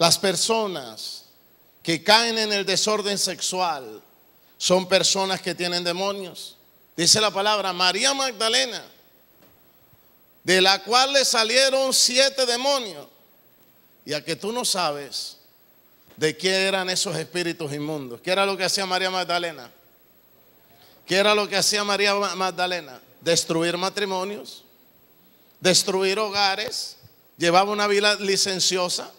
Las personas que caen en el desorden sexual son personas que tienen demonios. Dice la palabra María Magdalena, de la cual le salieron siete demonios. Y a que tú no sabes de qué eran esos espíritus inmundos. ¿Qué era lo que hacía María Magdalena? ¿Qué era lo que hacía María Magdalena? Destruir matrimonios, destruir hogares, llevaba una vida licenciosa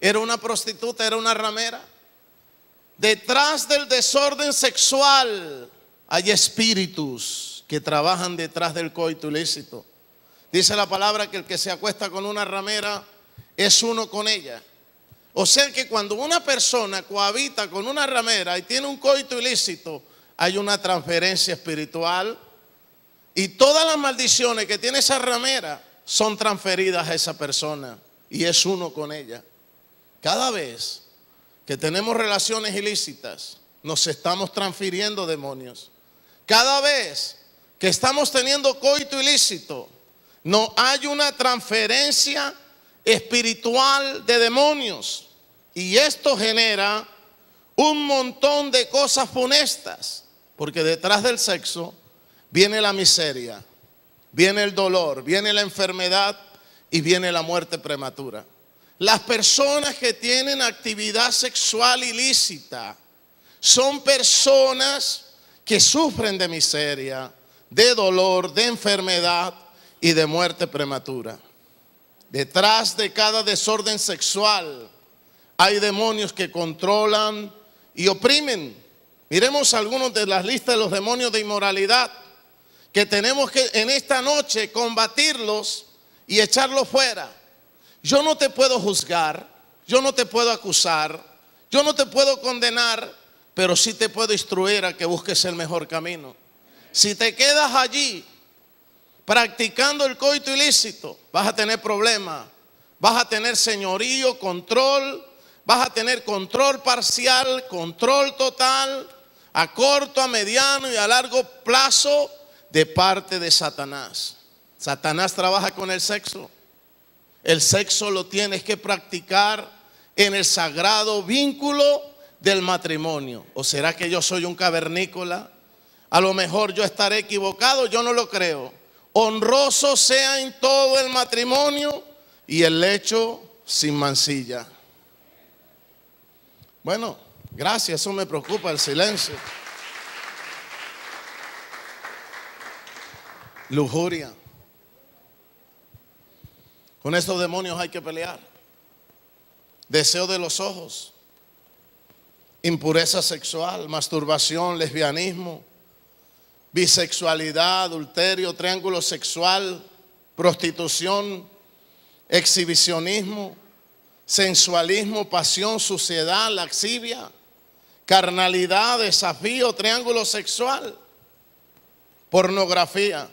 era una prostituta, era una ramera. Detrás del desorden sexual hay espíritus que trabajan detrás del coito ilícito. Dice la palabra que el que se acuesta con una ramera es uno con ella. O sea que cuando una persona cohabita con una ramera y tiene un coito ilícito, hay una transferencia espiritual y todas las maldiciones que tiene esa ramera son transferidas a esa persona y es uno con ella. Cada vez que tenemos relaciones ilícitas, nos estamos transfiriendo demonios. Cada vez que estamos teniendo coito ilícito, no hay una transferencia espiritual de demonios. Y esto genera un montón de cosas funestas, porque detrás del sexo viene la miseria, viene el dolor, viene la enfermedad y viene la muerte prematura. Las personas que tienen actividad sexual ilícita son personas que sufren de miseria, de dolor, de enfermedad y de muerte prematura. Detrás de cada desorden sexual hay demonios que controlan y oprimen. Miremos algunos de las listas de los demonios de inmoralidad que tenemos que en esta noche combatirlos y echarlos fuera. Yo no te puedo juzgar, yo no te puedo acusar, yo no te puedo condenar, pero sí te puedo instruir a que busques el mejor camino. Si te quedas allí practicando el coito ilícito, vas a tener problemas, vas a tener señorío, control, vas a tener control parcial, control total, a corto, a mediano y a largo plazo de parte de Satanás. Satanás trabaja con el sexo. El sexo lo tienes que practicar en el sagrado vínculo del matrimonio. ¿O será que yo soy un cavernícola? A lo mejor yo estaré equivocado, yo no lo creo. Honroso sea en todo el matrimonio y el lecho sin mancilla. Bueno, gracias, eso me preocupa el silencio. Lujuria. Con estos demonios hay que pelear. Deseo de los ojos, impureza sexual, masturbación, lesbianismo, bisexualidad, adulterio, triángulo sexual, prostitución, exhibicionismo, sensualismo, pasión, suciedad, laxivia, carnalidad, desafío, triángulo sexual, pornografía,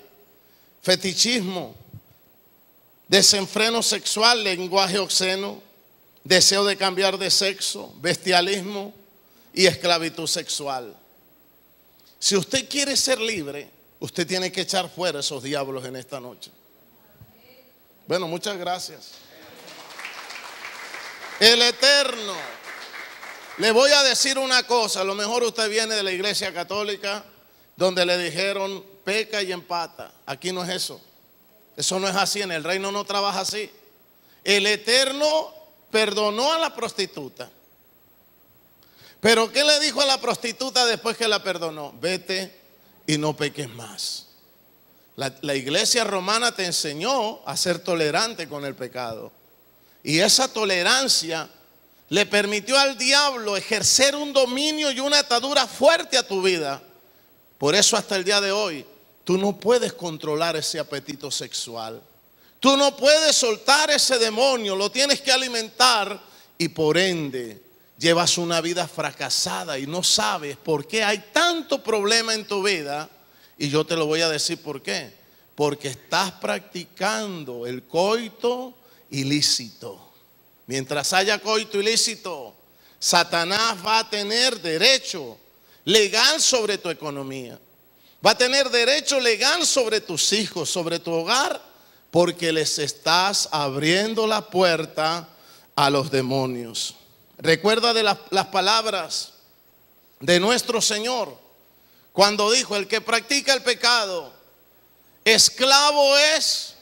fetichismo, desenfreno sexual, lenguaje obsceno, deseo de cambiar de sexo, bestialismo y esclavitud sexual. Si usted quiere ser libre, usted tiene que echar fuera esos diablos en esta noche. Bueno, muchas gracias. El Eterno. Le voy a decir una cosa, a lo mejor usted viene de la iglesia católica donde le dijeron peca y empata. Aquí no es eso. Eso no es así, en el reino no trabaja así. El Eterno perdonó a la prostituta. Pero ¿qué le dijo a la prostituta después que la perdonó? Vete y no peques más. La, iglesia romana te enseñó a ser tolerante con el pecado. Y esa tolerancia le permitió al diablo ejercer un dominio y una atadura fuerte a tu vida. Por eso hasta el día de hoy Tú no puedes controlar ese apetito sexual. Tú no puedes soltar ese demonio, lo tienes que alimentar y por ende llevas una vida fracasada y no sabes por qué hay tanto problema en tu vida. Y yo te lo voy a decir por qué. Porque estás practicando el coito ilícito. Mientras haya coito ilícito, Satanás va a tener derecho legal sobre tu economía. Va a tener derecho legal sobre tus hijos, sobre tu hogar, porque les estás abriendo la puerta a los demonios. Recuerda de las, palabras de nuestro Señor cuando dijo, el que practica el pecado, esclavo es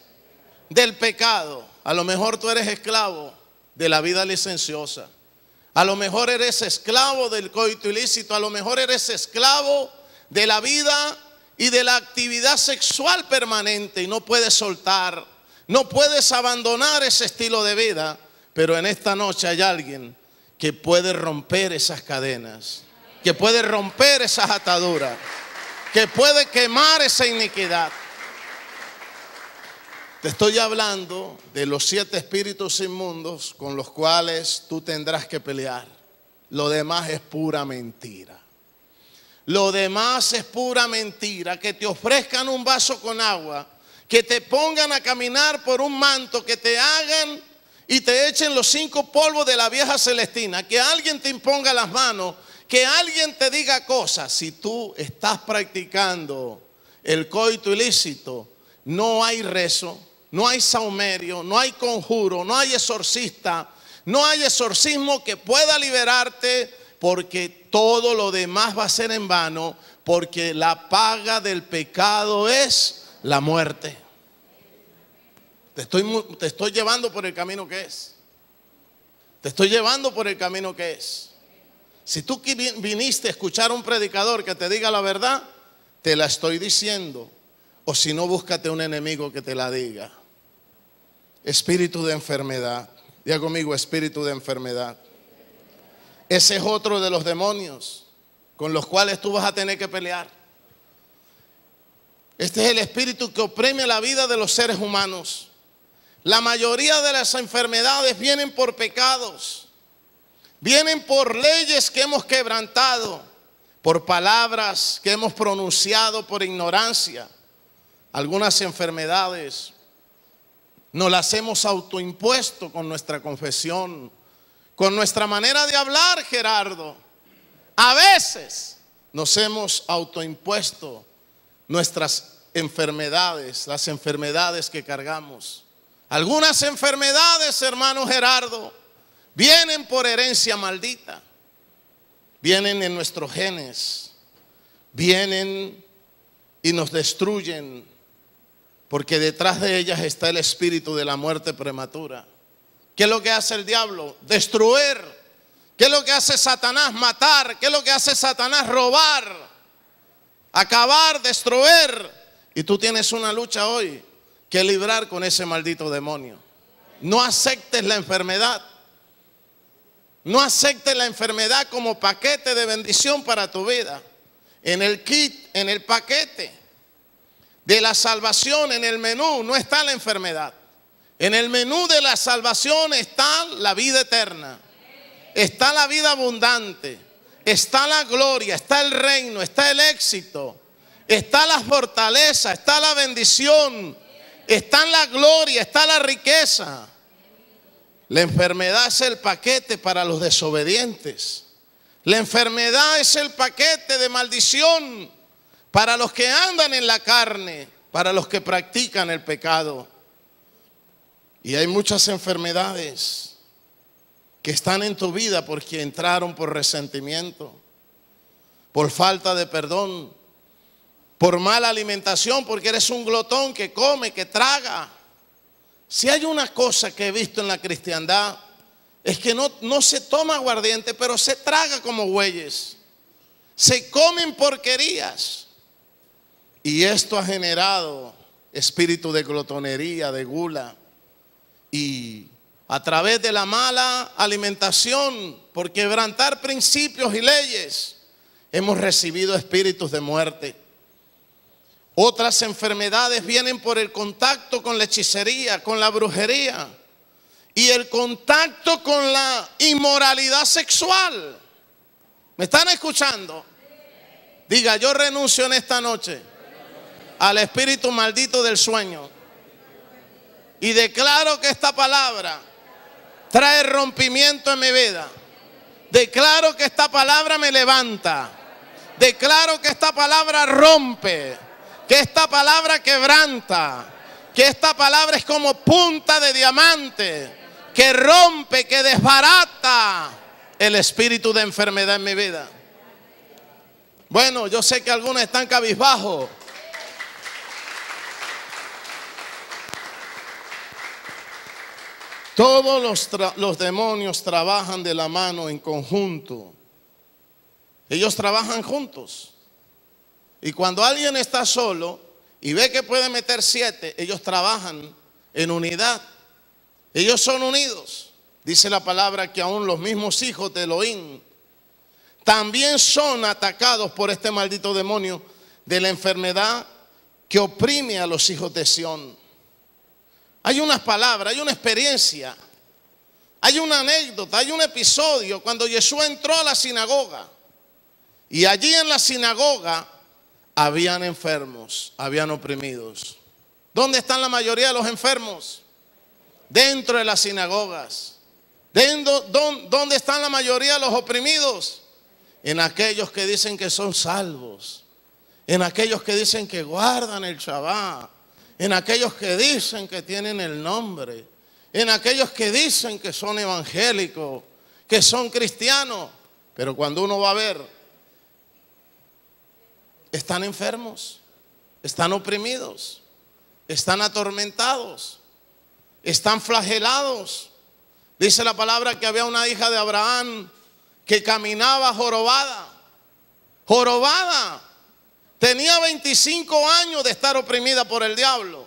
del pecado. A lo mejor tú eres esclavo de la vida licenciosa. A lo mejor eres esclavo del coito ilícito. A lo mejor eres esclavo de la vida y de la actividad sexual permanente y no puedes soltar, no puedes abandonar ese estilo de vida, pero en esta noche hay alguien que puede romper esas cadenas, que puede romper esas ataduras, que puede quemar esa iniquidad. Te estoy hablando de los siete espíritus inmundos con los cuales tú tendrás que pelear. Lo demás es pura mentira. Lo demás es pura mentira. Que te ofrezcan un vaso con agua, que te pongan a caminar por un manto, que te hagan y te echen los cinco polvos de la vieja Celestina, que alguien te imponga las manos, que alguien te diga cosas. Si tú estás practicando el coito ilícito, no hay rezo, no hay saumerio, no hay conjuro, no hay exorcista, no hay exorcismo que pueda liberarte porque todo lo demás va a ser en vano porque la paga del pecado es la muerte. Te estoy, te estoy llevando por el camino que es. Te estoy llevando por el camino que es. Si tú viniste a escuchar a un predicador que te diga la verdad, te la estoy diciendo. O si no, búscate un enemigo que te la diga. Espíritu de enfermedad. Diga conmigo, espíritu de enfermedad. Ese es otro de los demonios con los cuales tú vas a tener que pelear. Este es el espíritu que oprime la vida de los seres humanos. La mayoría de las enfermedades vienen por pecados, vienen por leyes que hemos quebrantado, por palabras que hemos pronunciado por ignorancia. Algunas enfermedades nos las hemos autoimpuesto con nuestra confesión, con nuestra manera de hablar, Gerardo. A veces nos hemos autoimpuesto nuestras enfermedades, las enfermedades que cargamos. Algunas enfermedades, hermano Gerardo, vienen por herencia maldita, vienen en nuestros genes, vienen y nos destruyen, porque detrás de ellas está el espíritu de la muerte prematura. ¿Qué es lo que hace el diablo? Destruir. ¿Qué es lo que hace Satanás? Matar. ¿Qué es lo que hace Satanás? Robar. Acabar, destruir. Y tú tienes una lucha hoy que librar con ese maldito demonio. No aceptes la enfermedad. No aceptes la enfermedad como paquete de bendición para tu vida. En el kit, en el paquete de la salvación, en el menú, no está la enfermedad. En el menú de la salvación está la vida eterna, está la vida abundante, está la gloria, está el reino, está el éxito, está la fortaleza, está la bendición, está la gloria, está la riqueza. La enfermedad es el paquete para los desobedientes. La enfermedad es el paquete de maldición para los que andan en la carne, para los que practican el pecado. Y hay muchas enfermedades que están en tu vida porque entraron por resentimiento, por falta de perdón, por mala alimentación, porque eres un glotón que come, que traga. Si hay una cosa que he visto en la cristiandad, es que no, se toma aguardiente, pero se traga como bueyes. Se comen porquerías. Y esto ha generado espíritu de glotonería, de gula. Y a través de la mala alimentación, por quebrantar principios y leyes, hemos recibido espíritus de muerte. Otras enfermedades vienen por el contacto con la hechicería, con la brujería y el contacto con la inmoralidad sexual. ¿Me están escuchando? Diga, yo renuncio en esta noche al espíritu maldito del sueño y declaro que esta palabra trae rompimiento en mi vida. Declaro que esta palabra me levanta. Declaro que esta palabra rompe. Que esta palabra quebranta. Que esta palabra es como punta de diamante. Que rompe, que desbarata el espíritu de enfermedad en mi vida. Bueno, yo sé que algunos están cabizbajos. Todos los, demonios trabajan de la mano en conjunto. Ellos trabajan juntos. Y cuando alguien está solo y ve que puede meter siete, ellos trabajan en unidad. Ellos son unidos. Dice la palabra que aún los mismos hijos de Elohim también son atacados por este maldito demonio de la enfermedad que oprime a los hijos de Sión. Hay unas palabras, hay una experiencia, hay una anécdota, hay un episodio cuando Jesús entró a la sinagoga. Y allí en la sinagoga habían enfermos, habían oprimidos. ¿Dónde están la mayoría de los enfermos? Dentro de las sinagogas. ¿Dónde están la mayoría de los oprimidos? En aquellos que dicen que son salvos. En aquellos que dicen que guardan el Shabbat en aquellos que dicen que tienen el nombre, en aquellos que dicen que son evangélicos, que son cristianos, pero cuando uno va a ver, están enfermos, están oprimidos, están atormentados, están flagelados. Dice la palabra que había una hija de Abraham que caminaba jorobada, jorobada, Tenía 25 años de estar oprimida por el diablo.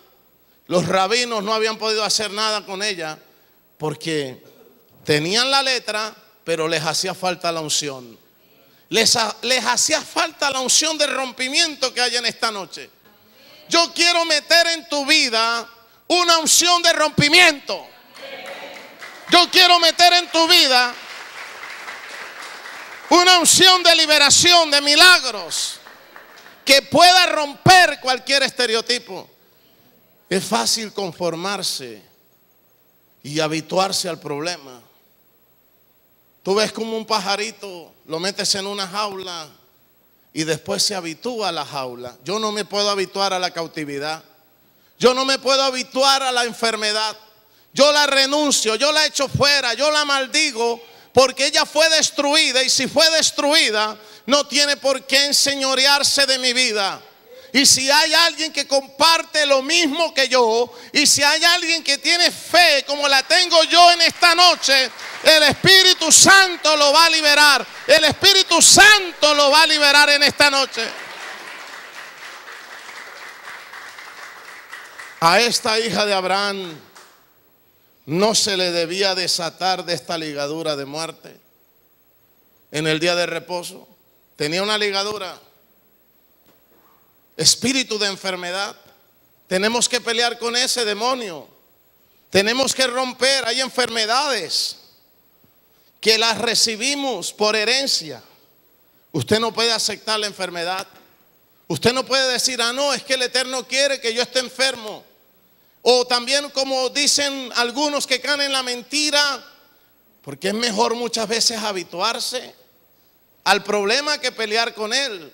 Los rabinos no habían podido hacer nada con ella porque tenían la letra, pero les hacía falta la unción. Les, les hacía falta la unción de rompimiento que hay en esta noche. Yo quiero meter en tu vida una unción de rompimiento. Yo quiero meter en tu vida una unción de liberación, de milagros que pueda romper cualquier estereotipo. Es fácil conformarse y habituarse al problema. Tú ves como un pajarito lo metes en una jaula y después se habitúa a la jaula. Yo no me puedo habituar a la cautividad. Yo no me puedo habituar a la enfermedad. Yo la renuncio, yo la echo fuera, yo la maldigo porque ella fue destruida y si fue destruida no tiene por qué enseñorearse de mi vida. Y si hay alguien que comparte lo mismo que yo, y si hay alguien que tiene fe como la tengo yo en esta noche, el Espíritu Santo lo va a liberar. El Espíritu Santo lo va a liberar en esta noche. A esta hija de Abraham no se le debía desatar de esta ligadura de muerte en el día de reposo tenía una ligadura, espíritu de enfermedad. Tenemos que pelear con ese demonio. Tenemos que romper. Hay enfermedades que las recibimos por herencia. Usted no puede aceptar la enfermedad. Usted no puede decir, ah, no, es que el Eterno quiere que yo esté enfermo. O también como dicen algunos que caen en la mentira, porque es mejor muchas veces habituarse al problema que pelear con él.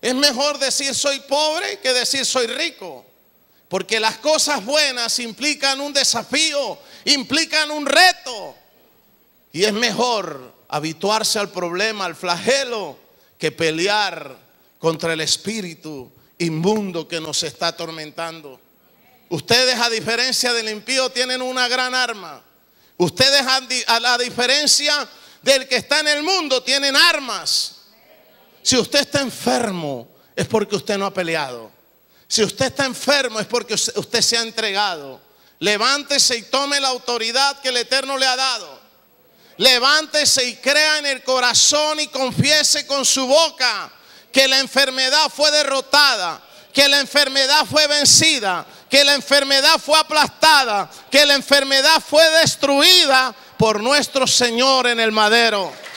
Es mejor decir soy pobre que decir soy rico. Porque las cosas buenas implican un desafío, implican un reto. Y es mejor habituarse al problema, al flagelo, que pelear contra el espíritu inmundo que nos está atormentando. Ustedes, a diferencia del impío, tienen una gran arma. Ustedes, a, la diferencia del que está en el mundo tienen armas. Si usted está enfermo es porque usted no ha peleado. Si usted está enfermo es porque usted se ha entregado. Levántese y tome la autoridad que el Eterno le ha dado. Levántese y crea en el corazón y confiese con su boca que la enfermedad fue derrotada, que la enfermedad fue vencida, que la enfermedad fue aplastada, que la enfermedad fue destruida por nuestro Señor en el madero.